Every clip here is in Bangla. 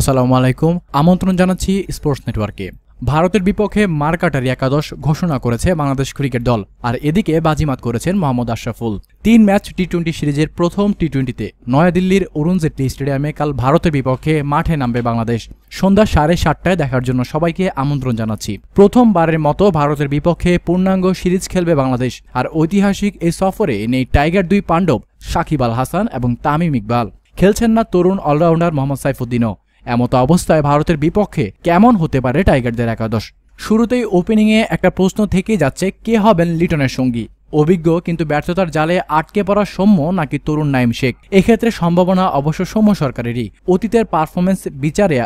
আসসালামু আলাইকুম আমন্ত্রণ জানাচ্ছি স্পোর্টস নেটওয়ার্কে ভারতের বিপক্ষে মারকাটারি একাদশ ঘোষণা করেছে বাংলাদেশ ক্রিকেট দল আর এদিকে বাজিমাত করেছেন মোহাম্মদ আশরাফুল তিন ম্যাচ টি টোয়েন্টি সিরিজের প্রথম টি টোয়েন্টিতে নয়াদিল্লির অরুণ জেটলি স্টেডিয়ামে কাল ভারতের বিপক্ষে মাঠে নামবে বাংলাদেশ সন্ধ্যা সাড়ে সাতটায় দেখার জন্য সবাইকে আমন্ত্রণ জানাচ্ছি প্রথমবারের মতো ভারতের বিপক্ষে পূর্ণাঙ্গ সিরিজ খেলবে বাংলাদেশ আর ঐতিহাসিক এই সফরে নেই টাইগার দুই পাণ্ডব সাকিব আল হাসান এবং তামিম ইকবাল খেলছেন না তরুণ অলরাউন্ডার মোহাম্মদ সাইফুদ্দিনও এমতো অবস্থায় ভারতের বিপক্ষে কেমন হতে পারে টাইগারদের একাদশ শুরুতেই ওপেনিংয়ে একটা প্রশ্ন থেকে যাচ্ছে কে হবেন লিটনের সঙ্গী অভিজ্ঞ কিন্তু ব্যর্থতার জালে আটকে পড়া সৌম্য নাকি তরুণ নাইম শেখ এক্ষেত্রে সম্ভাবনা অবশ্য সৌম্য সরকারেরই অতীতের পারফরমেন্স বিচারে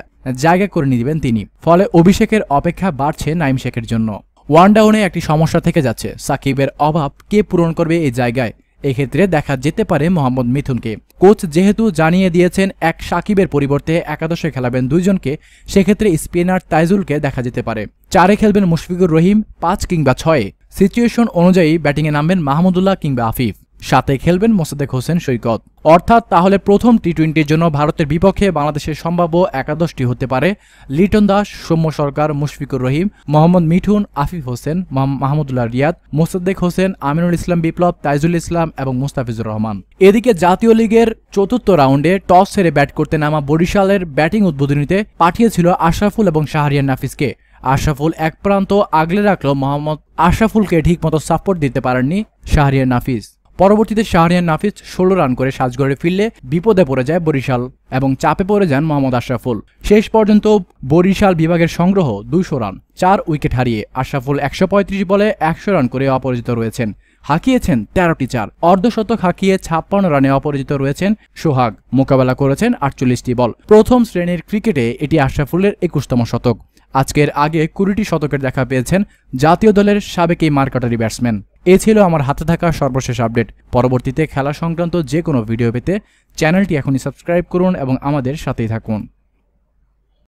জায়গা করে নিবেন তিনি ফলে অভিষেকের অপেক্ষা বাড়ছে নাইম শেখের জন্য ওয়ান ডাউনে একটি সমস্যা থেকে যাচ্ছে সাকিবের অভাব কে পূরণ করবে এই জায়গায় এক্ষেত্রে দেখা যেতে পারে মোহাম্মদ মিথুনকে কোচ যেহেতু জানিয়ে দিয়েছেন এক সাকিবের পরিবর্তে একাদশে খেলাবেন দুইজনকে সেক্ষেত্রে স্পিনার তাইজুলকে দেখা যেতে পারে চারে খেলবেন মুশফিকুর রহিম পাঁচ কিংবা ছয়ে সিচুয়েশন অনুযায়ী ব্যাটিংয়ে নামবেন মাহমুদুল্লাহ কিংবা আফিফ সাথে খেলবেন মোসাদেক হোসেন সৈকত অর্থাৎ তাহলে প্রথম টি টোয়েন্টির জন্য ভারতের বিপক্ষে বাংলাদেশের সম্ভাব্য একাদশটি হতে পারে লিটন দাস সৌম্য সরকার মুশফিকুর রহিম মোহাম্মদ মিঠুন আফিফ হোসেন মাহমুদুল্লাহ রিয়াদ মোসাদ্দেক হোসেন আমিনুল ইসলাম বিপ্লব তাইজুল ইসলাম এবং মুস্তাফিজুর রহমান এদিকে জাতীয় লীগের চতুর্থ রাউন্ডে টস সেরে ব্যাট করতে নামা বরিশালের ব্যাটিং উদ্বোধনীতে পাঠিয়েছিল আশরাফুল এবং শাহরিয়ান নাফিসকে আশরাফুল এক প্রান্ত আগলে রাখল মোহাম্মদ আশরাফুলকে ঠিকমতো সাপোর্ট দিতে পারেননি শাহরিয়ান নাফিস পরবর্তীতে শাহরিয়ান নাফিজ ষোলো রান করে সাজগড়ে ফিরলে বিপদে পড়ে যায় বরিশাল এবং চাপে পড়ে যান মোহাম্মদ আশরাফুল শেষ পর্যন্ত বরিশাল বিভাগের সংগ্রহ দুইশো রান চার উইকেট হারিয়ে আশরাফুল একশো পঁয়ত্রিশ বলে একশো রান করে অপরাজিত রয়েছেন হাঁকিয়েছেন তেরোটি চার অর্ধশতক হাঁকিয়ে ছাপ্পান্ন রানে অপরাজিত রয়েছেন সোহাগ মোকাবেলা করেছেন আটচল্লিশটি বল প্রথম শ্রেণীর ক্রিকেটে এটি আশরাফুলের একুশতম শতক আজকের আগে কুড়িটি শতকের দেখা পেয়েছেন জাতীয় দলের সাবেক এই মার্কাটারি ব্যাটসম্যান এ ছিল আমার হাতে থাকা সর্বশেষ আপডেট পরবর্তীতে খেলা সংক্রান্ত যে কোনো ভিডিও পেতে চ্যানেলটি এখনই সাবস্ক্রাইব করুন এবং আমাদের সাথেই থাকুন